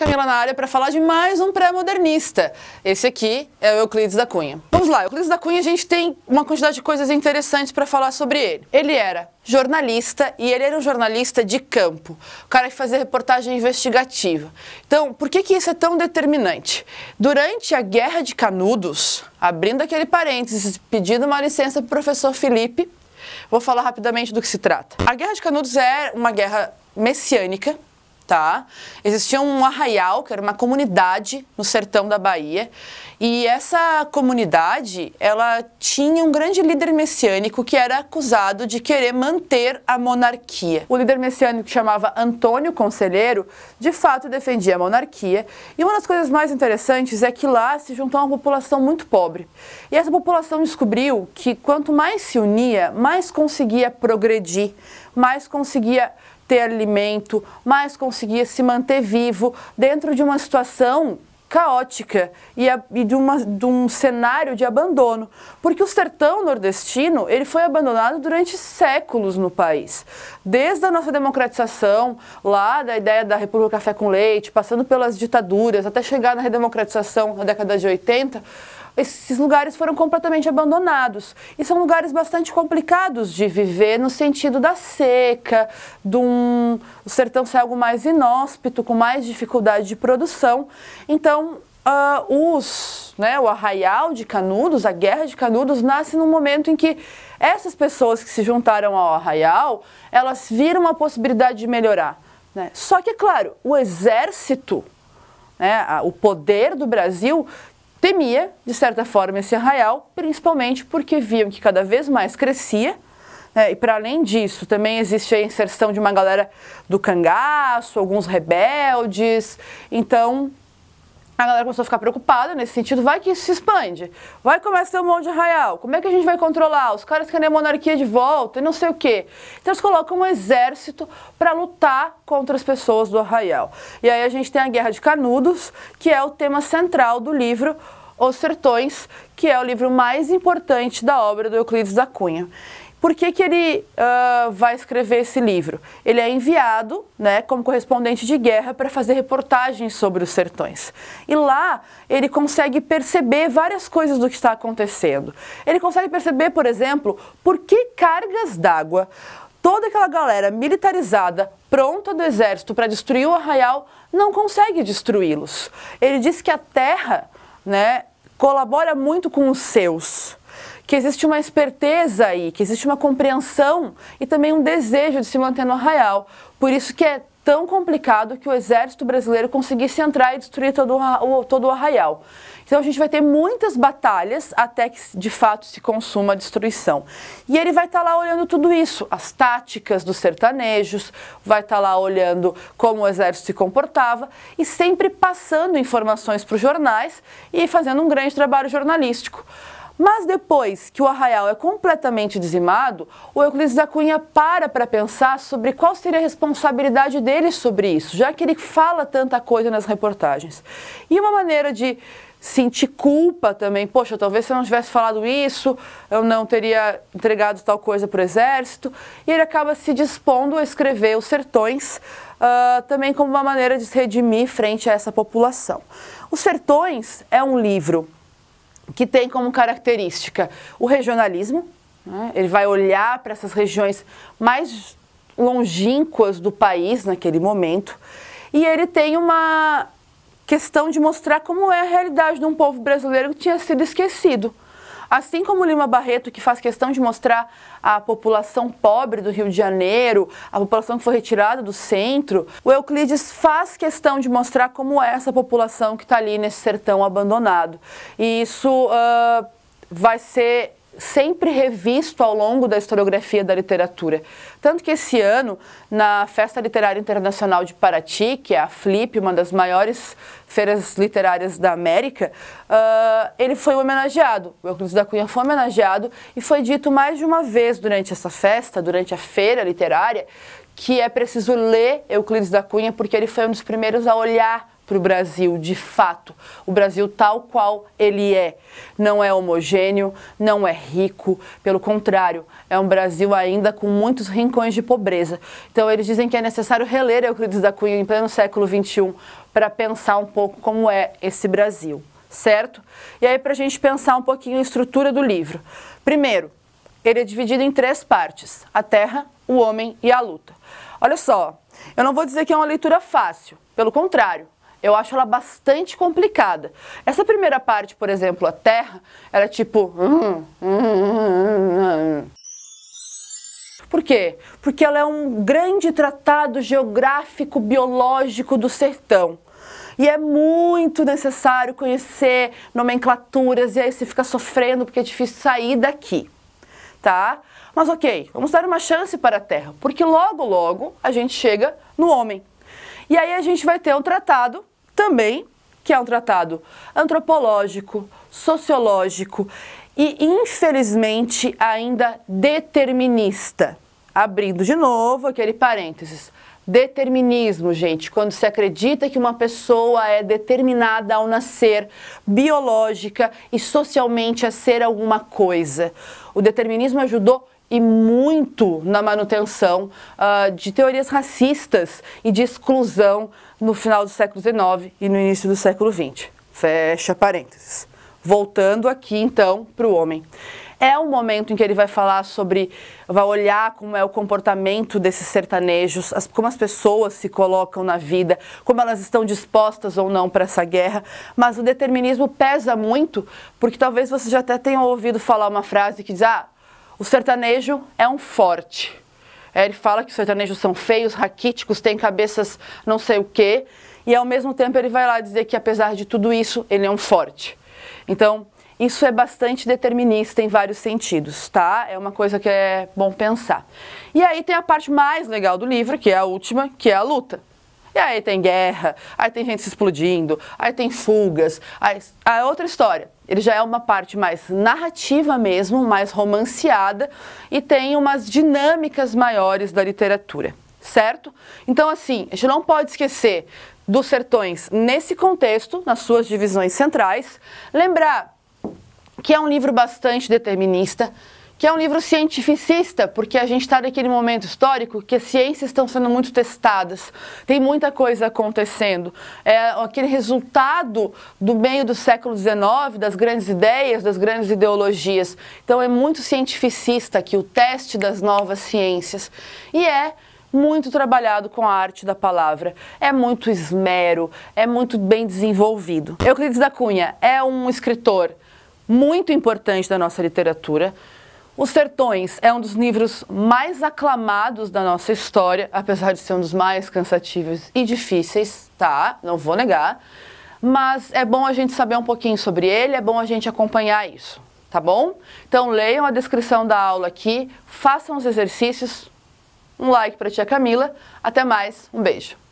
Camila na área para falar de mais um pré-modernista. Esse aqui é o Euclides da Cunha. Vamos lá, Euclides da Cunha, a gente tem uma quantidade de coisas interessantes para falar sobre ele. Ele era jornalista e ele era um jornalista de campo, o cara que fazia reportagem investigativa. Então, por que, que isso é tão determinante? Durante a Guerra de Canudos, abrindo aquele parênteses, pedindo uma licença para o professor Felipe, vou falar rapidamente do que se trata. A Guerra de Canudos é uma guerra messiânica tá? Existia um arraial, que era uma comunidade no sertão da Bahia, e essa comunidade, ela tinha um grande líder messiânico que era acusado de querer manter a monarquia. O líder messiânico que chamava Antônio Conselheiro, de fato defendia a monarquia, e uma das coisas mais interessantes é que lá se juntou uma população muito pobre. E essa população descobriu que quanto mais se unia, mais conseguia progredir, mais conseguia ter alimento, mas conseguia se manter vivo dentro de uma situação caótica e, a, e de, uma, de, um cenário de abandono, porque o sertão nordestino ele foi abandonado durante séculos no país, desde a nossa democratização, lá da ideia da República Café com Leite, passando pelas ditaduras, até chegar na redemocratização na década de 80, esses lugares foram completamente abandonados. E são lugares bastante complicados de viver no sentido da seca, de um, o sertão ser algo mais inóspito, com mais dificuldade de produção. Então, uh, os, né, o arraial de Canudos, a guerra de Canudos, nasce num momento em que essas pessoas que se juntaram ao arraial, elas viram a possibilidade de melhorar. Né? Só que, é claro, o exército, É, o poder do Brasil temia, de certa forma, esse arraial, principalmente porque viam que cada vez mais crescia. Né? E para além disso, também existe a inserção de uma galera do cangaço, alguns rebeldes. Então, a galera começou a ficar preocupada nesse sentido. Vai que isso se expande. Vai que começa a ter um monte de arraial. Como é que a gente vai controlar? Os caras querem a monarquia de volta e não sei o quê. Então eles colocam um exército para lutar contra as pessoas do arraial. E aí a gente tem a Guerra de Canudos, que é o tema central do livro Os Sertões, que é o livro mais importante da obra do Euclides da Cunha. Por que, que ele uh, vai escrever esse livro? Ele é enviado né, como correspondente de guerra para fazer reportagens sobre os sertões. E lá ele consegue perceber várias coisas do que está acontecendo. Ele consegue perceber, por exemplo, por que cargas d'água toda aquela galera militarizada, pronta do exército para destruir o arraial, não consegue destruí-los. Ele diz que a terra né, colabora muito com os seus que existe uma esperteza aí, que existe uma compreensão e também um desejo de se manter no arraial. Por isso que é tão complicado que o exército brasileiro conseguisse entrar e destruir todo o, todo o arraial. Então a gente vai ter muitas batalhas até que de fato se consuma a destruição. E ele vai estar tá lá olhando tudo isso, as táticas dos sertanejos, vai estar tá lá olhando como o exército se comportava e sempre passando informações para os jornais e fazendo um grande trabalho jornalístico. Mas depois que o arraial é completamente dizimado, o Euclides da Cunha para para pensar sobre qual seria a responsabilidade dele sobre isso, já que ele fala tanta coisa nas reportagens. E uma maneira de sentir culpa também, poxa, talvez se eu não tivesse falado isso, eu não teria entregado tal coisa para o exército, e ele acaba se dispondo a escrever Os Sertões, uh, também como uma maneira de se redimir frente a essa população. Os Sertões é um livro que tem como característica o regionalismo, né? ele vai olhar para essas regiões mais longínquas do país naquele momento, e ele tem uma questão de mostrar como é a realidade de um povo brasileiro que tinha sido esquecido. Assim como Lima Barreto, que faz questão de mostrar a população pobre do Rio de Janeiro, a população que foi retirada do centro, o Euclides faz questão de mostrar como é essa população que está ali nesse sertão abandonado. E isso uh, vai ser sempre revisto ao longo da historiografia da literatura. Tanto que esse ano, na Festa Literária Internacional de Paraty, que é a FLIP, uma das maiores feiras literárias da América, uh, ele foi homenageado. O Euclides da Cunha foi homenageado e foi dito mais de uma vez durante essa festa, durante a feira literária, que é preciso ler Euclides da Cunha porque ele foi um dos primeiros a olhar para o Brasil de fato. O Brasil tal qual ele é. Não é homogêneo, não é rico, pelo contrário, é um Brasil ainda com muitos rincões de pobreza. Então eles dizem que é necessário reler Euclides da Cunha em pleno século XXI para pensar um pouco como é esse Brasil, certo? E aí para a gente pensar um pouquinho a estrutura do livro. Primeiro, ele é dividido em três partes: a terra, o homem e a luta. Olha só, eu não vou dizer que é uma leitura fácil, pelo contrário, eu acho ela bastante complicada. Essa primeira parte, por exemplo, a terra, ela é tipo. Hum, hum, hum, por quê? Porque ela é um grande tratado geográfico biológico do sertão. E é muito necessário conhecer nomenclaturas e aí você fica sofrendo porque é difícil sair daqui, tá? Mas ok, vamos dar uma chance para a Terra, porque logo, logo a gente chega no homem. E aí a gente vai ter um tratado também, que é um tratado antropológico, sociológico e, infelizmente, ainda determinista. Abrindo de novo aquele parênteses. Determinismo, gente, quando se acredita que uma pessoa é determinada ao nascer, biológica e socialmente a ser alguma coisa. O determinismo ajudou e muito na manutenção uh, de teorias racistas e de exclusão no final do século XIX e no início do século XX. Fecha parênteses. Voltando aqui então para o homem. É um momento em que ele vai falar sobre, vai olhar como é o comportamento desses sertanejos, as, como as pessoas se colocam na vida, como elas estão dispostas ou não para essa guerra. Mas o determinismo pesa muito, porque talvez você já até tenha ouvido falar uma frase que diz: ah, o sertanejo é um forte. É, ele fala que os sertanejos são feios, raquíticos, têm cabeças não sei o quê, e ao mesmo tempo ele vai lá dizer que apesar de tudo isso, ele é um forte. Então, isso é bastante determinista em vários sentidos, tá? É uma coisa que é bom pensar. E aí tem a parte mais legal do livro, que é a última, que é a luta. E aí tem guerra, aí tem gente se explodindo, aí tem fugas, aí, a é outra história. Ele já é uma parte mais narrativa mesmo, mais romanceada e tem umas dinâmicas maiores da literatura, certo? Então assim, a gente não pode esquecer dos sertões nesse contexto, nas suas divisões centrais, lembrar que é um livro bastante determinista, que é um livro cientificista, porque a gente está naquele momento histórico que as ciências estão sendo muito testadas, tem muita coisa acontecendo. É aquele resultado do meio do século XIX, das grandes ideias, das grandes ideologias. Então é muito cientificista aqui o teste das novas ciências. E é muito trabalhado com a arte da palavra. É muito esmero, é muito bem desenvolvido. Euclides da Cunha é um escritor muito importante da nossa literatura. Os Sertões é um dos livros mais aclamados da nossa história, apesar de ser um dos mais cansativos e difíceis, tá? Não vou negar. Mas é bom a gente saber um pouquinho sobre ele, é bom a gente acompanhar isso, tá bom? Então leiam a descrição da aula aqui, façam os exercícios. Um like para tia Camila. Até mais, um beijo.